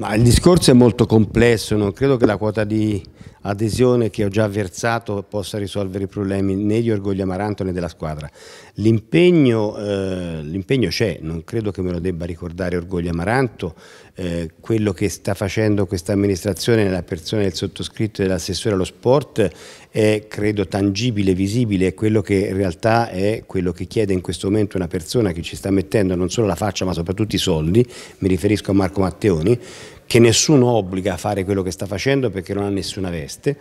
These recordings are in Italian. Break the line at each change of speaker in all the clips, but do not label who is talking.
Ma il discorso è molto complesso,
non credo che la quota di adesione che ho già versato possa risolvere i problemi né di Orgoglio Amaranto né della squadra. L'impegno, eh, c'è, non credo che me lo debba ricordare Orgoglio Amaranto, eh, quello che sta facendo questa amministrazione nella persona del sottoscritto e dell'assessore allo sport è credo tangibile, visibile, è quello che in realtà è quello che chiede in questo momento una persona che ci sta mettendo non solo la faccia ma soprattutto i soldi, mi riferisco a Marco Matteoni, che nessuno obbliga a fare quello che sta facendo perché non ha nessuna veste,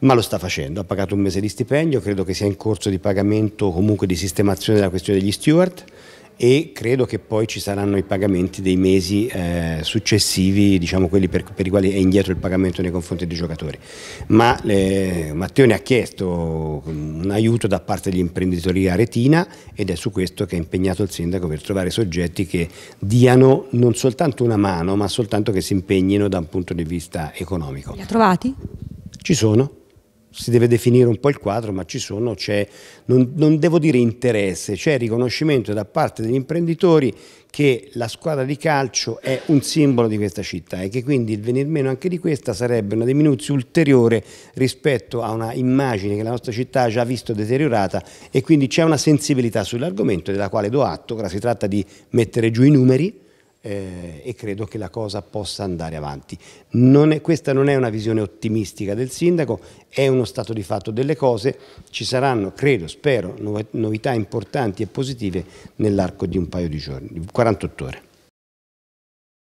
ma lo sta facendo, ha pagato un mese di stipendio, credo che sia in corso di pagamento o comunque di sistemazione della questione degli steward, e credo che poi ci saranno i pagamenti dei mesi eh, successivi, diciamo quelli per, per, i quali è indietro il pagamento nei confronti dei giocatori. Ma eh, Matteone ha chiesto un aiuto da parte dell'imprenditoria retina ed è su questo che è impegnato il sindaco per trovare soggetti che diano non soltanto una mano, ma soltanto che si impegnino da un punto di vista economico. Li ha trovati? Ci sono si deve definire un po' il quadro, ma ci sono, c'è, non, non, devo dire interesse, c'è riconoscimento da parte degli imprenditori che la squadra di calcio è un simbolo di questa città e che quindi il venir meno anche di questa sarebbe una diminuzione ulteriore rispetto a una immagine che la nostra città ha già visto deteriorata e quindi c'è una sensibilità sull'argomento della quale do atto, ora si tratta di mettere giù i numeri, eh, e credo che la cosa possa andare avanti. Non è, questa non è una visione ottimistica del sindaco, è uno stato di fatto delle cose, ci saranno, credo, spero, novità importanti
e positive nell'arco di un paio di giorni, 48 ore.